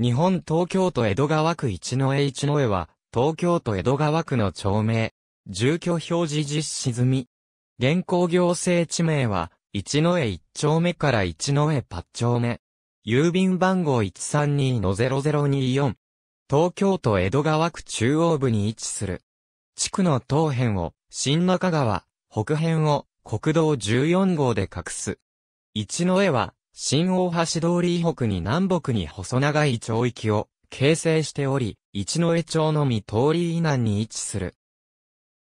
日本東京都江戸川区一の江一の江は、東京都江戸川区の町名。住居表示実施済み。現行行政地名は、一の江一丁目から一の江八丁目。郵便番号132-0024。東京都江戸川区中央部に位置する。地区の東辺を、新中川、北辺を、国道14号で隠す。一の江は、新大橋通り以北に南北に細長い町域を形成しており、一野江町のみ通り以南に位置する。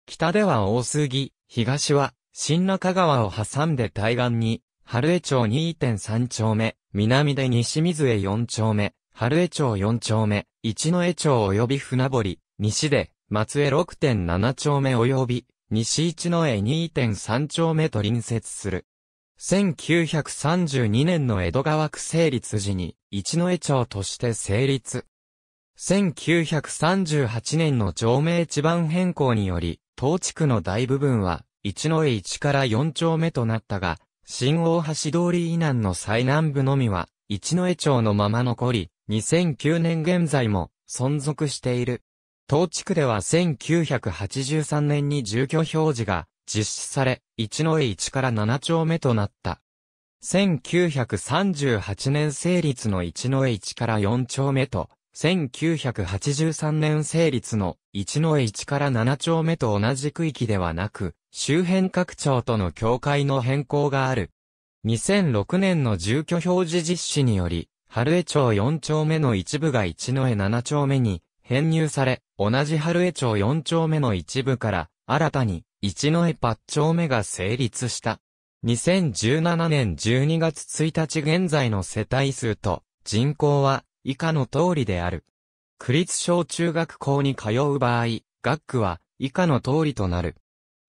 北では大杉、東は新中川を挟んで対岸に、春江町2.3丁目、南で西水江4丁目、春江町4丁目、一野江町及び船堀、西で松江6.7丁目及び西一野江2.3丁目と隣接する。1932年の江戸川区成立時に、一之江町として成立。1938年の町名地盤変更により、当地区の大部分は、一之江市から四丁目となったが、新大橋通り以南の最南部のみは、一之江町のまま残り、2009年現在も存続している。当地区では1983年に住居表示が実施され、一の江一から7丁目となった。1938年成立の一の江一から4丁目と、1983年成立の一の江一から7丁目と同じ区域ではなく、周辺各町との境界の変更がある。2006年の住居表示実施により、春江町4丁目の一部が一の江7丁目に編入され、同じ春江町4丁目の一部から、新たに、一野江8丁目が成立した。2017年12月1日現在の世帯数と人口は以下の通りである。区立小中学校に通う場合、学区は以下の通りとなる。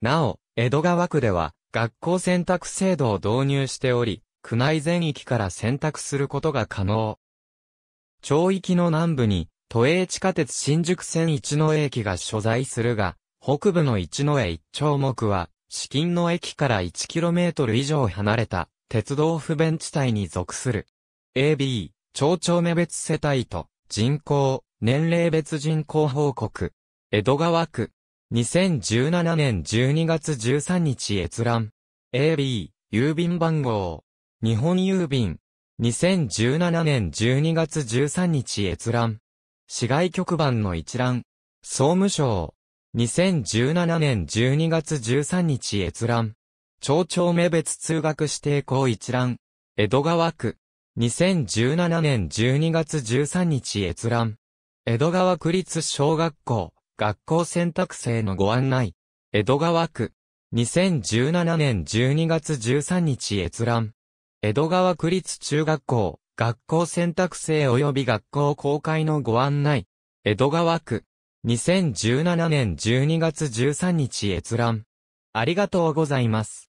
なお、江戸川区では学校選択制度を導入しており、区内全域から選択することが可能。町域の南部に都営地下鉄新宿線一の駅が所在するが、北部の一の駅一丁目は、至近の駅から 1km 以上離れた、鉄道不便地帯に属する。AB、町長目別世帯と、人口、年齢別人口報告。江戸川区。2017年12月13日閲覧。AB、郵便番号。日本郵便。2017年12月13日閲覧。市外局番の一覧。総務省。2017年12月13日閲覧。町長名別通学指定校一覧。江戸川区。2017年12月13日閲覧。江戸川区立小学校、学校選択生のご案内。江戸川区。2017年12月13日閲覧。江戸川区立中学校、学校選択制及び学校公開のご案内。江戸川区。2017年12月13日閲覧。ありがとうございます。